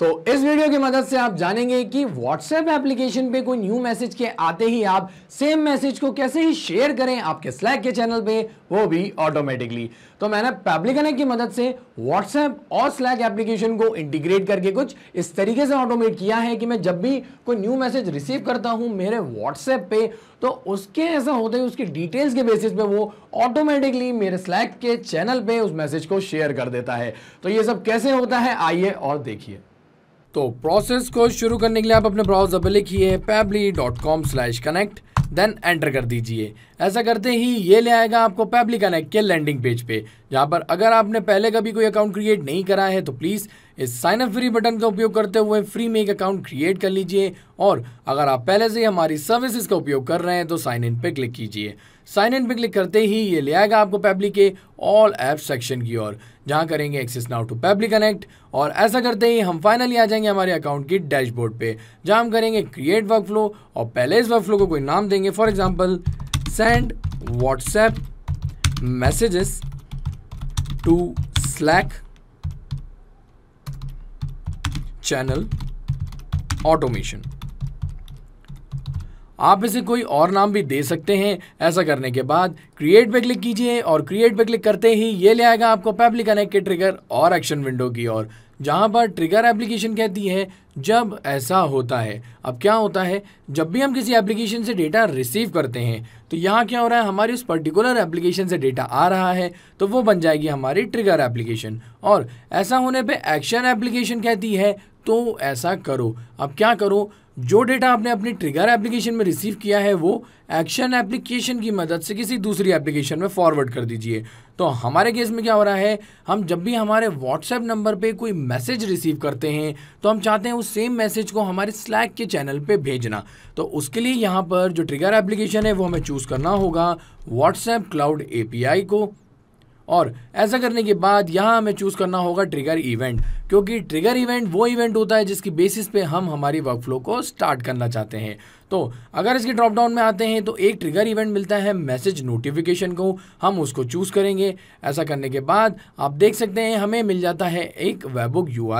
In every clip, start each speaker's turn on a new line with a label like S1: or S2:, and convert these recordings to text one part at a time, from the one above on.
S1: तो इस वीडियो की मदद से आप जानेंगे कि व्हाट्सएप एप्लीकेशन पे कोई न्यू मैसेज के आते ही आप सेम मैसेज को कैसे ही शेयर करें आपके स्लैग के चैनल पे वो भी ऑटोमेटिकली तो मैंने पैब्लिकनेक्ट की मदद से व्हाट्सएप और स्लैग एप्लीकेशन को इंटीग्रेट करके कुछ इस तरीके से ऑटोमेट किया है कि मैं जब भी कोई न्यू मैसेज रिसीव करता हूँ मेरे व्हाट्सएप पे तो उसके ऐसा होते ही उसकी डिटेल्स के बेसिस पे वो ऑटोमेटिकली मेरे स्लैक के चैनल पे उस मैसेज को शेयर कर देता है तो ये सब कैसे होता है आइए और देखिए तो प्रोसेस को शुरू करने के लिए आप अपने ब्राउजर पर लिखिए Pabbly dot com slash connect then enter कर दीजिए ऐसा करते ही ये ले आएगा आपको पैबली कनेक्ट के लैंडिंग पेज पे जहाँ पर अगर आपने पहले कभी कोई अकाउंट क्रिएट नहीं करा है तो प्लीज़ इस साइन अप फ्री बटन का उपयोग करते हुए फ्री में एक अकाउंट क्रिएट कर लीजिए और अगर आप पहले से ही हमारी सर्विसेज का उपयोग कर रहे हैं तो साइन इन पे क्लिक कीजिए साइन इन पे क्लिक करते ही ये ले आएगा आपको पैबली के ऑल ऐप सेक्शन की ओर जहाँ करेंगे access now to Pabbly connect और ऐसा करते ही हम फाइनली आ जाएंगे हमारे अकाउंट की डैशबोर्ड पे जहाँ हम करेंगे क्रिएट वर्क फ्लो और पहले इस वर्क फ्लो को कोई नाम देंगे for example send WhatsApp messages to Slack channel automation. आप इसे कोई और नाम भी दे सकते हैं ऐसा करने के बाद क्रिएट पे क्लिक कीजिए और क्रिएट पे क्लिक करते ही ये ले आएगा आपको पेप्ली कनेक्ट के ट्रिगर और एक्शन विंडो की ओर जहाँ पर ट्रिगर एप्लीकेशन कहती है जब ऐसा होता है अब क्या होता है जब भी हम किसी एप्लीकेशन से डेटा रिसीव करते हैं तो यहाँ क्या हो रहा है हमारे उस पर्टिकुलर एप्लीकेशन से डेटा आ रहा है तो वो बन जाएगी हमारी ट्रिगर एप्लीकेशन और ऐसा होने पे एक्शन एप्लीकेशन कहती है तो ऐसा करो अब क्या करो जो डेटा आपने अपनी ट्रिगर एप्लीकेशन में रिसीव किया है वो एक्शन एप्लीकेशन की मदद से किसी दूसरी एप्लीकेशन में फॉरवर्ड कर दीजिए तो हमारे केस में क्या हो रहा है हम जब भी हमारे व्हाट्सएप नंबर पे कोई मैसेज रिसीव करते हैं तो हम चाहते हैं उस सेम मैसेज को हमारे स्लैक के चैनल पे भेजना तो उसके लिए यहाँ पर जो ट्रिगर एप्लीकेशन है वो हमें चूज़ करना होगा व्हाट्सएप क्लाउड ए को और ऐसा करने के बाद यहाँ हमें चूज़ करना होगा ट्रिगर इवेंट क्योंकि ट्रिगर इवेंट वो इवेंट होता है जिसकी बेसिस पे हम हमारी वर्कफ्लो को स्टार्ट करना चाहते हैं तो अगर इसके ड्रॉप डाउन में आते हैं तो एक ट्रिगर इवेंट मिलता है मैसेज नोटिफिकेशन को हम उसको चूज़ करेंगे ऐसा करने के बाद आप देख सकते हैं हमें मिल जाता है एक वेबुक यू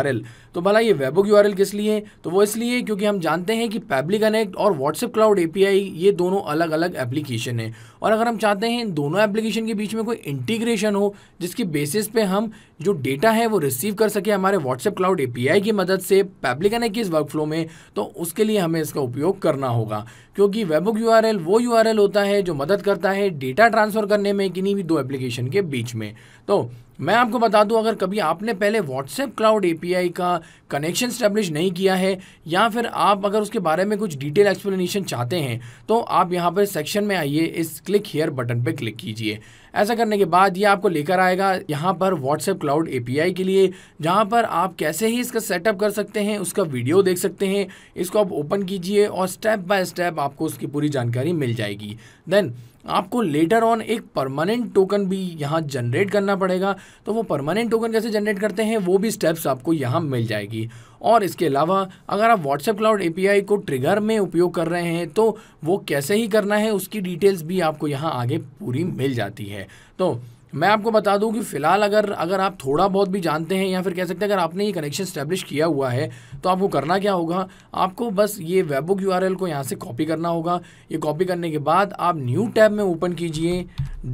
S1: तो भला ये वेबुक यू किस लिए तो वो इसलिए क्योंकि हम जानते हैं कि पैबली कनेक्ट और व्हाट्सएप क्लाउड ए ये दोनों अलग अलग एप्लीकेशन है और अगर हम चाहते हैं इन दोनों एप्लीकेशन के बीच में कोई इंटीग्रेशन हो जिसकी बेसिस पे हम जो डेटा है वो रिसीव कर सके हमारे व्हाट्सएप क्लाउड एपीआई की मदद से पैप्लिकन की इस वर्कफ्लो में तो उसके लिए हमें इसका उपयोग करना होगा क्योंकि वेबुक यूआरएल वो यूआरएल होता है जो मदद करता है डेटा ट्रांसफ़र करने में किन्हीं भी दो एप्लीकेशन के बीच में तो मैं आपको बता दूं अगर कभी आपने पहले व्हाट्सएप क्लाउड एपीआई का कनेक्शन स्टैब्लिश नहीं किया है या फिर आप अगर उसके बारे में कुछ डिटेल एक्सप्लेनेशन चाहते हैं तो आप यहाँ पर सेक्शन में आइए इस क्लिक हेयर बटन पर क्लिक कीजिए ऐसा करने के बाद ये आपको लेकर आएगा यहाँ पर व्हाट्सएप क्लाउड एपीआई के लिए जहाँ पर आप कैसे ही इसका सेटअप कर सकते हैं उसका वीडियो देख सकते हैं इसको आप ओपन कीजिए और स्टेप बाय स्टेप आपको उसकी पूरी जानकारी मिल जाएगी देन आपको लेटर ऑन एक परमानेंट टोकन भी यहाँ जनरेट करना पड़ेगा तो वो परमानेंट टोकन कैसे जनरेट करते हैं वो भी स्टेप्स आपको यहाँ मिल जाएगी और इसके अलावा अगर आप व्हाट्सएप क्लाउड API को ट्रिगर में उपयोग कर रहे हैं तो वो कैसे ही करना है उसकी डिटेल्स भी आपको यहाँ आगे पूरी मिल जाती है तो मैं आपको बता दूं कि फ़िलहाल अगर अगर आप थोड़ा बहुत भी जानते हैं या फिर कह सकते हैं अगर आपने ये कनेक्शन स्टैब्लिश किया हुआ है तो आपको करना क्या होगा आपको बस ये वेबबुक यू को यहाँ से कॉपी करना होगा ये कॉपी करने के बाद आप न्यू टैब में ओपन कीजिए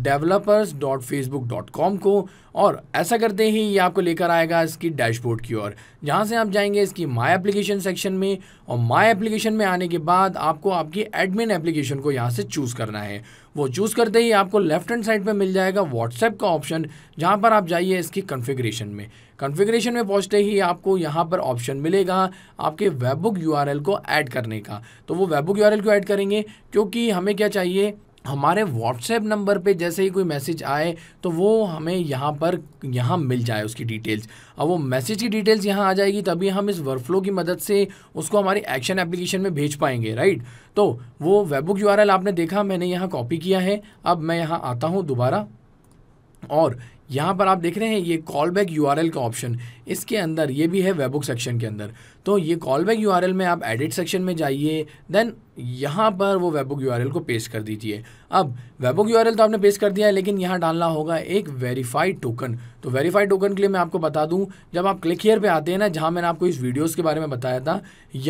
S1: developers dot Facebook dot com को और ऐसा करते ही ये आपको लेकर आएगा इसकी डैशबोर्ड की ओर जहाँ से आप जाएंगे इसकी माई एप्लीकेशन सेक्शन में और माई एप्लीकेशन में आने के बाद आपको आपकी एडमिन एप्लीकेशन को यहाँ से चूज़ करना है वो चूज़ करते ही आपको लेफ्ट हैंड साइड पर मिल जाएगा व्हाट्सएप का ऑप्शन जहाँ पर आप जाइए इसकी कन्फिग्रेशन में कन्फिग्रेशन में पहुँचते ही आपको यहाँ पर ऑप्शन मिलेगा आपके वेबुक यू को ऐड करने का तो वो वेबुक यू को ऐड करेंगे क्योंकि हमें क्या चाहिए हमारे व्हाट्सएप नंबर पे जैसे ही कोई मैसेज आए तो वो हमें यहाँ पर यहाँ मिल जाए उसकी डिटेल्स अब वो मैसेज की डिटेल्स यहाँ आ जाएगी तभी हम इस वर्कफ्लो की मदद से उसको हमारी एक्शन एप्लीकेशन में भेज पाएंगे राइट तो वो वेबुक यू आपने देखा मैंने यहाँ कॉपी किया है अब मैं यहाँ आता हूँ दोबारा और यहाँ पर आप देख रहे हैं ये कॉल बैक यू का ऑप्शन इसके अंदर ये भी है वेबुक सेक्शन के अंदर तो ये कॉल बैक यू में आप एडिट सेक्शन में जाइए देन यहाँ पर वो वेबुक यू को पेस्ट कर दीजिए अब वेबुक यू तो आपने पेस्ट कर दिया है लेकिन यहाँ डालना होगा एक वेरीफाइड टोकन तो वेरीफाइड टोकन के लिए मैं आपको बता दूँ जब आप क्लिक हेयर पर आते हैं ना जहाँ मैंने आपको इस वीडियोज़ के बारे में बताया था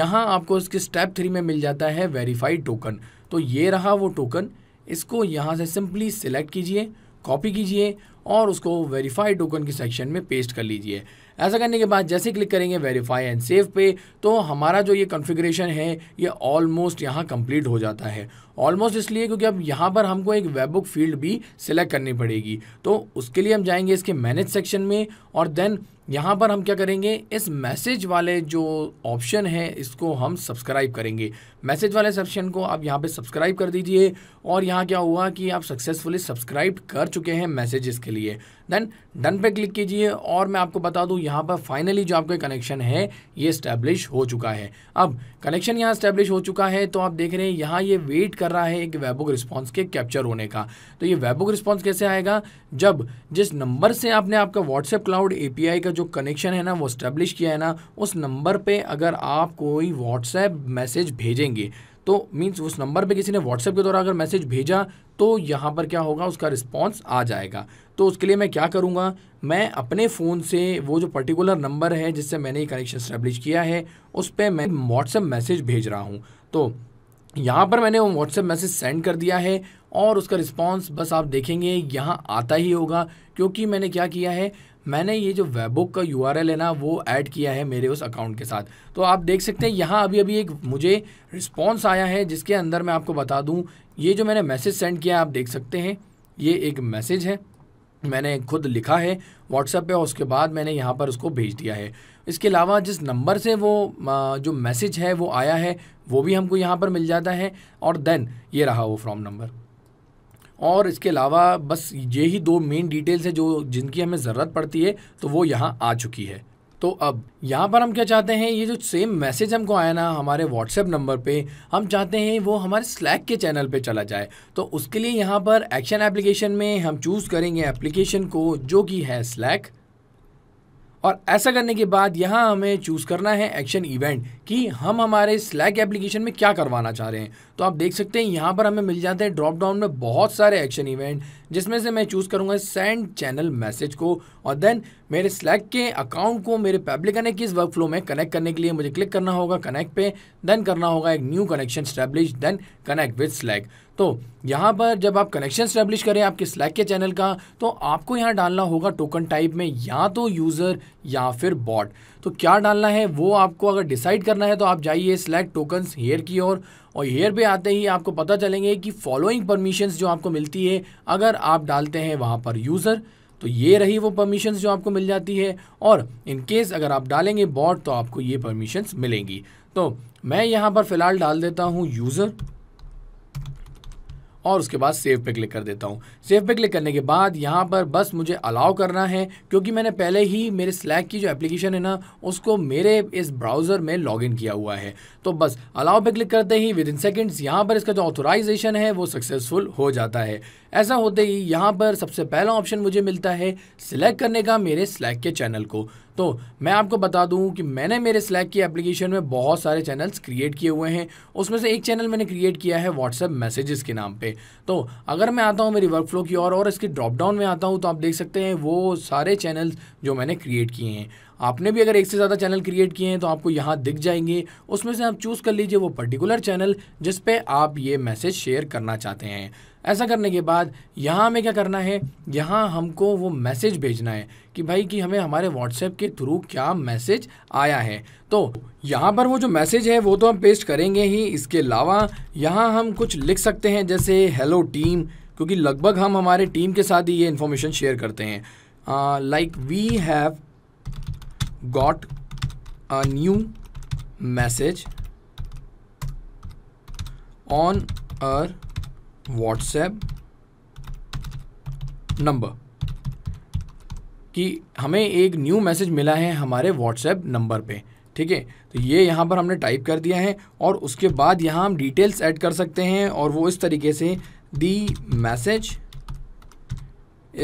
S1: यहाँ आपको इसके स्टेप थ्री में मिल जाता है वेरीफाइड टोकन तो ये रहा वो टोकन इसको यहाँ से सिंपली सिलेक्ट कीजिए कॉपी कीजिए और उसको वेरीफाई टोकन के सेक्शन में पेस्ट कर लीजिए ऐसा करने के बाद जैसे क्लिक करेंगे वेरीफाई एंड सेव पे तो हमारा जो ये कॉन्फ़िगरेशन है ये ऑलमोस्ट यहाँ कंप्लीट हो जाता है ऑलमोस्ट इसलिए क्योंकि अब यहाँ पर हमको एक वेबबुक फील्ड भी सिलेक्ट करनी पड़ेगी तो उसके लिए हम जाएंगे इसके मैनेज सेक्शन में और देन यहाँ पर हम क्या करेंगे इस मैसेज वाले जो ऑप्शन है इसको हम सब्सक्राइब करेंगे मैसेज वाले ऑप्शन को आप यहाँ पे सब्सक्राइब कर दीजिए और यहाँ क्या हुआ कि आप सक्सेसफुली सब्सक्राइब कर चुके हैं मैसेजेस के लिए देन डन पे क्लिक कीजिए और मैं आपको बता दूं यहाँ पर फाइनली जो आपका कनेक्शन है ये स्टैब्लिश हो चुका है अब कनेक्शन यहाँ स्टैब्लिश हो चुका है तो आप देख रहे हैं यहाँ ये वेट कर रहा है एक वेबुक रिस्पॉन्स के कैप्चर होने का तो ये वेबुक रिस्पॉन्स कैसे आएगा जब जिस नंबर से आपने आपका व्हाट्सएप क्लाउड ए का जो कनेक्शन है ना वो स्टैब्लिश किया है ना उस नंबर पर अगर आप कोई व्हाट्सएप मैसेज भेजेंगे तो मीन्स उस नंबर पे किसी ने व्हाट्सएप के द्वारा अगर मैसेज भेजा तो यहाँ पर क्या होगा उसका रिस्पॉन्स आ जाएगा तो उसके लिए मैं क्या करूँगा मैं अपने फ़ोन से वो जो पर्टिकुलर नंबर है जिससे मैंने ये कनेक्शन स्टैब्लिश किया है उस पर मैं व्हाट्सएप मैसेज भेज रहा हूँ तो यहाँ पर मैंने वो व्हाट्सएप मैसेज सेंड कर दिया है और उसका रिस्पांस बस आप देखेंगे यहाँ आता ही होगा क्योंकि मैंने क्या किया है मैंने ये जो वेबुक का यू है ना वो ऐड किया है मेरे उस अकाउंट के साथ तो आप देख सकते हैं यहाँ अभी अभी एक मुझे रिस्पॉन्स आया है जिसके अंदर मैं आपको बता दूँ ये जो मैंने मैसेज सेंड किया आप देख सकते हैं ये एक मैसेज है मैंने खुद लिखा है व्हाट्सएप पे और उसके बाद मैंने यहाँ पर उसको भेज दिया है इसके अलावा जिस नंबर से वो जो मैसेज है वो आया है वो भी हमको यहाँ पर मिल जाता है और देन ये रहा वो फ्रॉम नंबर और इसके अलावा बस यही दो मेन डिटेल्स है जो जिनकी हमें ज़रूरत पड़ती है तो वो यहाँ आ चुकी है तो अब यहाँ पर हम क्या चाहते हैं ये जो सेम मैसेज हमको आया ना हमारे व्हाट्सएप नंबर पे हम चाहते हैं वो हमारे स्लैक के चैनल पे चला जाए तो उसके लिए यहाँ पर एक्शन एप्लीकेशन में हम चूज़ करेंगे एप्लीकेशन को जो कि है स्लैक और ऐसा करने के बाद यहाँ हमें चूज़ करना है एक्शन इवेंट कि हम हमारे स्लैक एप्लीकेशन में क्या करवाना चाह रहे हैं तो आप देख सकते हैं यहाँ पर हमें मिल जाते हैं ड्रॉप डाउन में बहुत सारे एक्शन इवेंट जिसमें से मैं चूज़ करूँगा सेंड चैनल मैसेज को और देन मेरे स्लैक के अकाउंट को मेरे पब्लिक ने किस वर्क फ्लो में कनेक्ट करने के लिए मुझे क्लिक करना होगा कनेक्ट पे देन करना होगा एक new connection establish then connect with Slack तो यहाँ पर जब आप कनेक्शन स्टैब्लिश करें आपके स्लैक के चैनल का तो आपको यहाँ डालना होगा टोकन टाइप में या तो यूज़र या फिर बॉट तो क्या डालना है वो आपको अगर डिसाइड करना है तो आप जाइए सिलेक्ट टोकन्स हेयर की ओर और, हेयर पे आते ही आपको पता चलेंगे कि फॉलोइंग परमिशंस जो आपको मिलती है अगर आप डालते हैं वहाँ पर यूज़र तो ये रही वो परमिशंस जो आपको मिल जाती है और इन केस अगर आप डालेंगे बॉट तो आपको ये परमिशंस मिलेंगी तो मैं यहाँ पर फ़िलहाल डाल देता हूँ यूज़र और उसके बाद सेव पे क्लिक कर देता हूँ सेव पे क्लिक करने के बाद यहाँ पर बस मुझे अलाउ करना है क्योंकि मैंने पहले ही मेरे स्लैक की जो एप्लीकेशन है ना उसको मेरे इस ब्राउज़र में लॉगिन किया हुआ है तो बस अलाउ पे क्लिक करते ही विद इन सेकेंड्स यहाँ पर इसका जो ऑथोराइजेशन है वो सक्सेसफुल हो जाता है ऐसा होते ही यहाँ पर सबसे पहला ऑप्शन मुझे मिलता है सिलेक्ट करने का मेरे स्लैक के चैनल को तो मैं आपको बता दूं कि मैंने मेरे स्लैक की एप्लीकेशन में बहुत सारे चैनल्स क्रिएट किए हुए हैं उसमें से एक चैनल मैंने क्रिएट किया है व्हाट्सएप मैसेजेस के नाम पे तो अगर मैं आता हूँ मेरी वर्क फ्लो की और, और इसके ड्रॉप डाउन में आता हूँ तो आप देख सकते हैं वो सारे चैनल्स जो मैंने क्रिएट किए हैं आपने भी अगर एक से ज़्यादा चैनल क्रिएट किए हैं तो आपको यहाँ दिख जाएंगे उसमें से आप चूज़ कर लीजिए वो पर्टिकुलर चैनल जिस पर आप ये मैसेज शेयर करना चाहते हैं ऐसा करने के बाद यहाँ हमें क्या करना है यहाँ हमको वो मैसेज भेजना है कि भाई कि हमें हमारे व्हाट्सएप के थ्रू क्या मैसेज आया है तो यहाँ पर वो जो मैसेज है वो तो हम पेस्ट करेंगे ही इसके अलावा यहाँ हम कुछ लिख सकते हैं जैसे हेलो टीम क्योंकि लगभग हम हमारे टीम के साथ ही ये इन्फॉर्मेशन शेयर करते हैं like we have got a new message on our WhatsApp number कि हमें एक न्यू मैसेज मिला है हमारे व्हाट्सएप नंबर पे ठीक है तो ये यहाँ पर हमने टाइप कर दिया है और उसके बाद यहाँ हम डिटेल्स ऐड कर सकते हैं और वो इस तरीके से the message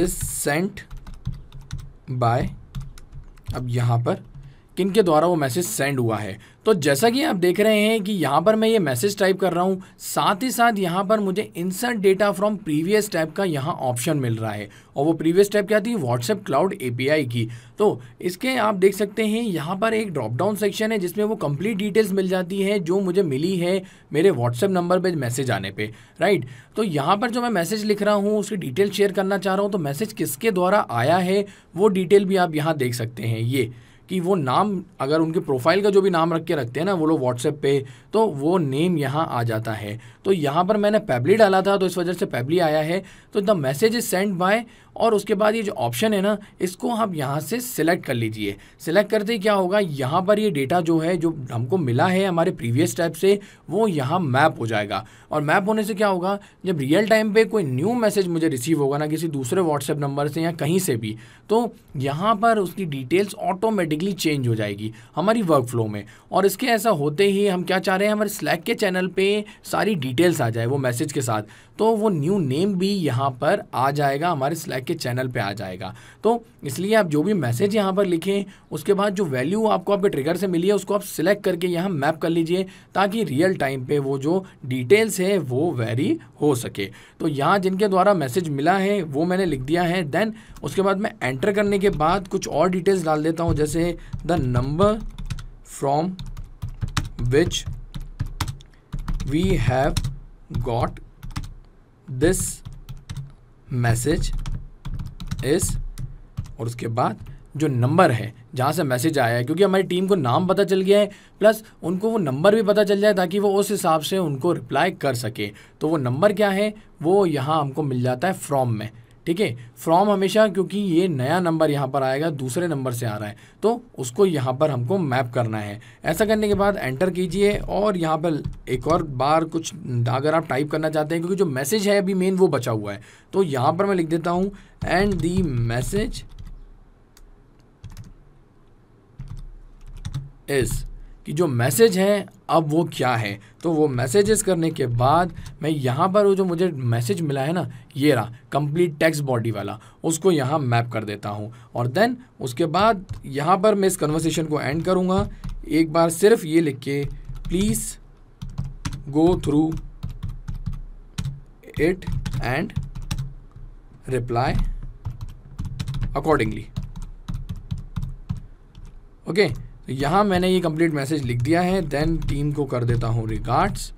S1: is sent by अब यहाँ पर किन के द्वारा वो मैसेज सेंड हुआ है तो जैसा कि आप देख रहे हैं कि यहाँ पर मैं ये मैसेज टाइप कर रहा हूँ साथ ही साथ यहाँ पर मुझे insert data from previous type का यहाँ ऑप्शन मिल रहा है और वो प्रीवियस टाइप क्या थी व्हाट्सएप क्लाउड एपीआई की तो इसके आप देख सकते हैं यहाँ पर एक ड्रॉप डाउन सेक्शन है जिसमें वो कंप्लीट डिटेल्स मिल जाती है जो मुझे मिली है मेरे व्हाट्सएप नंबर पर मैसेज आने पर राइट तो यहाँ पर जो मैं मैसेज लिख रहा हूँ उसकी डिटेल शेयर करना चाह रहा हूँ तो मैसेज किसके द्वारा आया है वो डिटेल भी आप यहाँ देख सकते हैं ये कि वो नाम अगर उनके प्रोफाइल का जो भी नाम रख के रखते हैं ना वो लोग व्हाट्सएप पे तो वो नेम यहाँ आ जाता है तो यहाँ पर मैंने पैबली डाला था तो इस वजह से पैबली आया है तो the message is send by और उसके बाद ये जो ऑप्शन है ना इसको आप यहाँ से सिलेक्ट कर लीजिए सिलेक्ट करते ही क्या होगा यहाँ पर ये डेटा जो है जो हमको मिला है हमारे प्रीवियस टाइप से वो यहाँ मैप हो जाएगा और मैप होने से क्या होगा जब रियल टाइम पे कोई न्यू मैसेज मुझे रिसीव होगा ना किसी दूसरे व्हाट्सएप नंबर से या कहीं से भी तो यहाँ पर उसकी डिटेल्स ऑटोमेटिकली चेंज हो जाएगी हमारी वर्क फ्लो में और इसके ऐसा होते ही हम क्या चाह रहे हैं हमारे स्लैक के चैनल पर सारी डिटेल्स आ जाए वो मैसेज के साथ तो वो न्यू नेम भी यहाँ पर आ जाएगा हमारे स्लैक आपके चैनल पे आ जाएगा तो इसलिए आप जो भी मैसेज यहाँ पर लिखें उसके बाद जो वैल्यू आपको आपके ट्रिगर से मिली है उसको आप सिलेक्ट करके यहाँ मैप कर लीजिए ताकि रियल टाइम पे वो जो डिटेल्स है वो वेरी हो सके तो यहाँ जिनके द्वारा मैसेज मिला है वो मैंने लिख दिया है देन उसके बाद मैं एंटर करने के बाद कुछ और डिटेल्स डाल देता हूँ जैसे the number from which we have got this message इस और उसके बाद जो नंबर है जहाँ से मैसेज आया है क्योंकि हमारी टीम को नाम पता चल गया है प्लस उनको वो नंबर भी पता चल जाए ताकि वो उस हिसाब से उनको रिप्लाई कर सके तो वो नंबर क्या है वो यहाँ हमको मिल जाता है फ्रॉम में ठीक है फ्रॉम हमेशा क्योंकि ये नया नंबर यहाँ पर आएगा दूसरे नंबर से आ रहा है तो उसको यहाँ पर हमको मैप करना है ऐसा करने के बाद एंटर कीजिए और यहाँ पर एक और बार कुछ अगर आप टाइप करना चाहते हैं क्योंकि जो मैसेज है अभी मेन वो बचा हुआ है तो यहाँ पर मैं लिख देता हूँ एंड दी मैसेज इज़ कि जो मैसेज हैं अब वो क्या है तो वो मैसेजेस करने के बाद मैं यहाँ पर वो जो मुझे मैसेज मिला है ना ये रहा कंप्लीट टेक्स्ट बॉडी वाला उसको यहाँ मैप कर देता हूँ और देन उसके बाद यहाँ पर मैं इस कन्वर्सेशन को एंड करूँगा एक बार सिर्फ ये लिख के please go through it and reply accordingly okay okay? यहाँ मैंने ये कंप्लीट मैसेज लिख दिया है देन टीम को कर देता हूँ रिकार्ड्स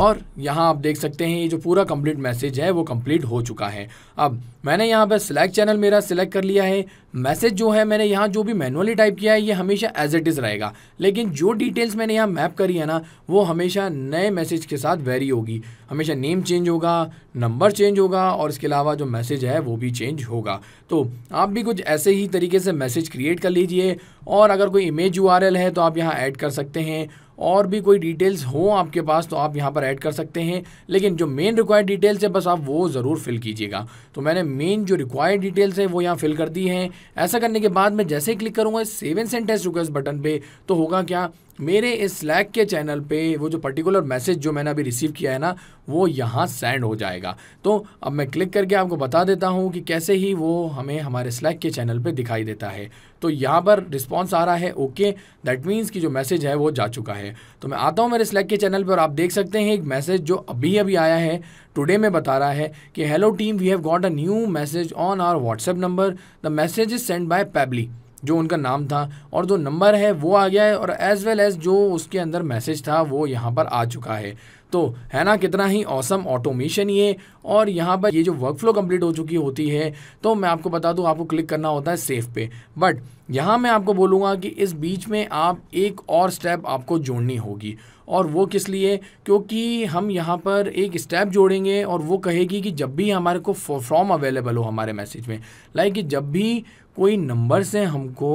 S1: और यहाँ आप देख सकते हैं ये जो पूरा कंप्लीट मैसेज है वो कंप्लीट हो चुका है अब मैंने यहाँ पर सिलेक्ट चैनल मेरा सिलेक्ट कर लिया है मैसेज जो है मैंने यहाँ जो भी मैनुअली टाइप किया है ये हमेशा एज इट इज़ रहेगा लेकिन जो डिटेल्स मैंने यहाँ मैप करी है ना वो हमेशा नए मैसेज के साथ वेरी होगी हमेशा नेम चेंज होगा नंबर चेंज होगा और इसके अलावा जो मैसेज है वो भी चेंज होगा तो आप भी कुछ ऐसे ही तरीके से मैसेज क्रिएट कर लीजिए और अगर कोई इमेज यू है तो आप यहाँ ऐड कर सकते हैं और भी कोई डिटेल्स हो आपके पास तो आप यहाँ पर ऐड कर सकते हैं लेकिन जो मेन रिक्वायर्ड डिटेल्स है बस आप वो ज़रूर फिल कीजिएगा तो मैंने मेन जो रिक्वायर्ड डिटेल्स है वो यहाँ फिल कर दी है ऐसा करने के बाद मैं जैसे ही क्लिक करूँगा सेवन सेंटेस्ट रिक्वेस्ट बटन पर तो होगा क्या मेरे इस स्लैक के चैनल पे वो जो पर्टिकुलर मैसेज जो मैंने अभी रिसीव किया है ना वो यहाँ सेंड हो जाएगा तो अब मैं क्लिक करके आपको बता देता हूँ कि कैसे ही वो हमें हमारे स्लैक के चैनल पे दिखाई देता है तो यहाँ पर रिस्पॉन्स आ रहा है ओके दैट मीन्स कि जो मैसेज है वो जा चुका है तो मैं आता हूँ मेरे स्लैक के चैनल पर और आप देख सकते हैं एक मैसेज जो अभी अभी आया है टुडे में बता रहा है कि hello team we have got a new message on our WhatsApp number the message is send by Pabbly जो उनका नाम था और जो नंबर है वो आ गया है और एज़ वेल एज़ जो उसके अंदर मैसेज था वो यहाँ पर आ चुका है तो है ना कितना ही औसम ऑटोमेशन ये और यहाँ पर ये जो वर्क फ्लो कम्प्लीट हो चुकी होती है तो मैं आपको बता दूँ आपको क्लिक करना होता है सेफ पे बट यहाँ मैं आपको बोलूँगा कि इस बीच में आप एक और स्टेप आपको जोड़नी होगी और वो किस लिए क्योंकि हम यहाँ पर एक स्टेप जोड़ेंगे और वो कहेगी कि जब भी हमारे को फॉर्म अवेलेबल हो हमारे मैसेज में लाइक like कि जब भी कोई नंबर से हमको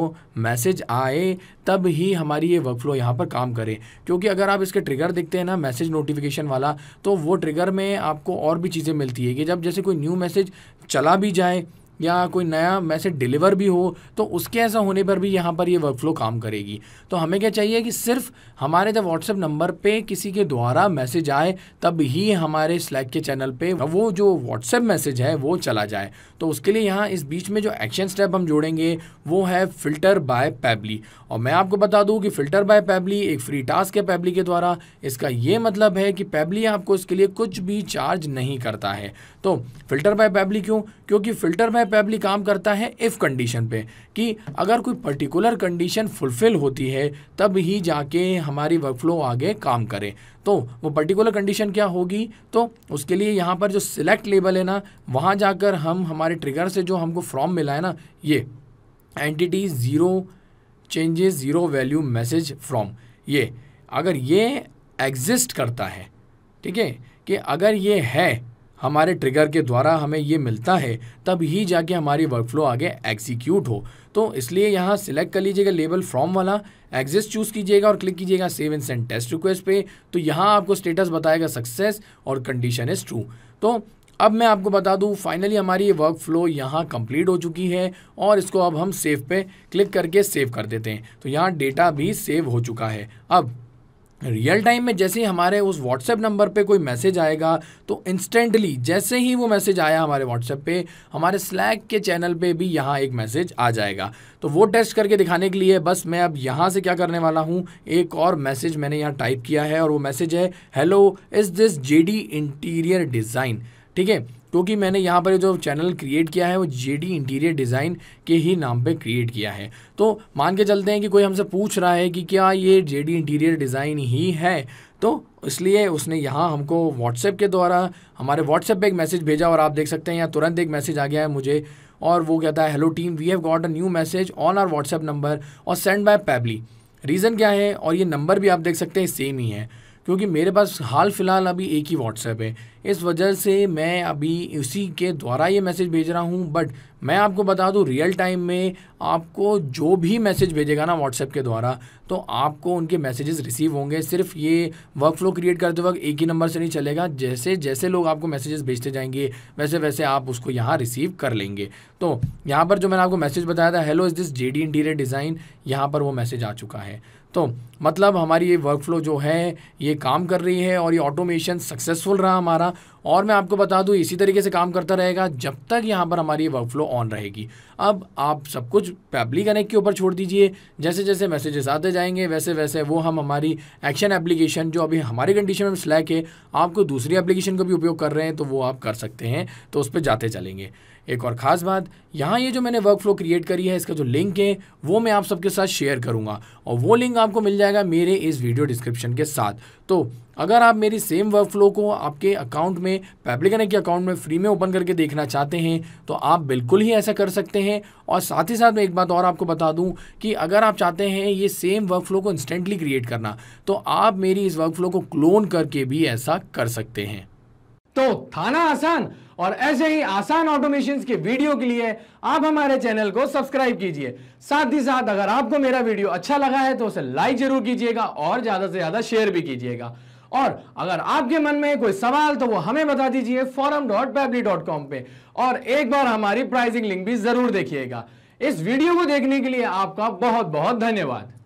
S1: मैसेज आए तब ही हमारी ये वर्क फ्लो यहाँ पर काम करे क्योंकि अगर आप इसके ट्रिगर देखते हैं ना मैसेज नोटिफिकेशन वाला तो वो ट्रिगर में आपको और भी चीज़ें मिलती है कि जब जैसे कोई न्यू मैसेज चला भी जाए या कोई नया मैसेज डिलीवर भी हो तो उसके ऐसा होने पर भी यहाँ पर ये वर्क फ्लो काम करेगी तो हमें क्या चाहिए कि सिर्फ हमारे जब व्हाट्सएप नंबर पे किसी के द्वारा मैसेज आए तब ही हमारे स्लैक के चैनल पे वो जो व्हाट्सएप मैसेज है वो चला जाए तो उसके लिए यहाँ इस बीच में जो एक्शन स्टेप हम जोड़ेंगे वो है फिल्टर बाय पैबली और मैं आपको बता दूँ कि फिल्टर बाय पैबली एक फ्री टास्क है पैबली के द्वारा इसका ये मतलब है कि पैबली आपको इसके लिए कुछ भी चार्ज नहीं करता है तो फिल्टर बाय पैबली क्यों क्योंकि फिल्टर बाय अप्लाई काम करता है इफ़ कंडीशन पे कि अगर कोई पर्टिकुलर कंडीशन फुलफिल होती है तब ही जाके हमारी वर्कफ्लो आगे काम करे तो वो पर्टिकुलर कंडीशन क्या होगी तो उसके लिए यहाँ पर जो सिलेक्ट लेबल है ना वहाँ जाकर हम हमारे ट्रिगर से जो हमको फ्रॉम मिला है ना ये entity zero changes zero value message from ये अगर ये एग्जिस्ट करता है ठीक है कि अगर ये है हमारे ट्रिगर के द्वारा हमें ये मिलता है तब ही जाके हमारी वर्कफ्लो आगे एग्जीक्यूट हो तो इसलिए यहाँ सिलेक्ट कर लीजिएगा लेबल फ्रॉम वाला एग्जिस्ट चूज़ कीजिएगा और क्लिक कीजिएगा save in send test request पे तो यहाँ आपको स्टेटस बताएगा सक्सेस और कंडीशन इज़ ट्रू तो अब मैं आपको बता दूँ फाइनली हमारी ये वर्क फ्लो यहाँ कम्प्लीट हो चुकी है और इसको अब हम सेव पे क्लिक करके सेव कर देते हैं तो यहाँ डेटा भी सेव हो चुका है अब रियल टाइम में जैसे ही हमारे उस व्हाट्सएप नंबर पे कोई मैसेज आएगा तो इंस्टेंटली जैसे ही वो मैसेज आया हमारे व्हाट्सएप पे हमारे स्लैक के चैनल पे भी यहाँ एक मैसेज आ जाएगा तो वो टेस्ट करके दिखाने के लिए बस मैं अब यहाँ से क्या करने वाला हूँ एक और मैसेज मैंने यहाँ टाइप किया है और वो मैसेज है hello is this J interior design ठीक है क्योंकि मैंने यहाँ पर जो चैनल क्रिएट किया है वो जे डी इंटीरियर डिज़ाइन के ही नाम पे क्रिएट किया है तो मान के चलते हैं कि कोई हमसे पूछ रहा है कि क्या ये जे डी इंटीरियर डिज़ाइन ही है तो इसलिए उसने यहाँ हमको व्हाट्सएप के द्वारा हमारे व्हाट्सएप पे एक मैसेज भेजा और आप देख सकते हैं यहाँ तुरंत एक मैसेज आ गया है मुझे और वो कहता है hello team we have got a new message on our WhatsApp number और सेंड बाय पैबली रीज़न क्या है और ये नंबर भी आप देख सकते हैं सेम ही है क्योंकि मेरे पास हाल फिलहाल अभी एक ही व्हाट्सएप है इस वजह से मैं अभी उसी के द्वारा ये मैसेज भेज रहा हूँ बट मैं आपको बता दूँ रियल टाइम में आपको जो भी मैसेज भेजेगा ना व्हाट्सएप के द्वारा तो आपको उनके मैसेजेस रिसीव होंगे सिर्फ ये वर्क फ्लो क्रिएट करते वक्त एक ही नंबर से नहीं चलेगा जैसे जैसे लोग आपको मैसेजेस भेजते जाएंगे वैसे वैसे आप उसको यहाँ रिसीव कर लेंगे तो यहाँ पर जो मैंने आपको मैसेज बताया था hello is this J D interior design यहाँ पर वो मैसेज आ चुका है तो मतलब हमारी ये वर्क फ्लो जो है ये काम कर रही है और ये ऑटोमेशन सक्सेसफुल रहा हमारा और मैं आपको बता दूँ इसी तरीके से काम करता रहेगा जब तक यहाँ पर हमारी वर्क फ्लो ऑन रहेगी अब आप सब कुछ पैबली कनेक्ट के ऊपर छोड़ दीजिए जैसे जैसे मैसेजेस आते जाएंगे वैसे वैसे वो हम हमारी एक्शन एप्लीकेशन जो अभी हमारे कंडीशन में स्लैक है आपको दूसरी एप्लीकेशन का भी उपयोग कर रहे हैं तो वो आप कर सकते हैं तो उस पर जाते चलेंगे एक और ख़ास बात यहाँ ये जो मैंने वर्क फ्लो क्रिएट करी है इसका जो लिंक है वो मैं आप सबके साथ शेयर करूँगा और वो लिंक आपको मिल जाएगा मेरे इस वीडियो डिस्क्रिप्शन के साथ तो अगर आप मेरी सेम वर्क फ्लो को आपके अकाउंट में पैप्लिकन के अकाउंट में फ्री में ओपन करके देखना चाहते हैं तो आप बिल्कुल ही ऐसा कर सकते हैं और साथ ही साथ मैं एक बात और आपको बता दूं कि अगर आप चाहते हैं ये सेम वर्क फ्लो को इंस्टेंटली क्रिएट करना तो आप मेरी इस वर्क फ्लो को क्लोन करके भी ऐसा कर सकते हैं तो थाना आसान और ऐसे ही आसान ऑटोमेशन के वीडियो के लिए आप हमारे चैनल को सब्सक्राइब कीजिए साथ ही साथ अगर आपको मेरा वीडियो अच्छा लगा है तो उसे लाइक जरूर कीजिएगा और ज़्यादा से ज़्यादा शेयर भी कीजिएगा और अगर आपके मन में कोई सवाल तो वो हमें बता दीजिए forum dot Pabbly dot com पे और एक बार हमारी प्राइसिंग लिंक भी जरूर देखिएगा इस वीडियो को देखने के लिए आपका बहुत बहुत धन्यवाद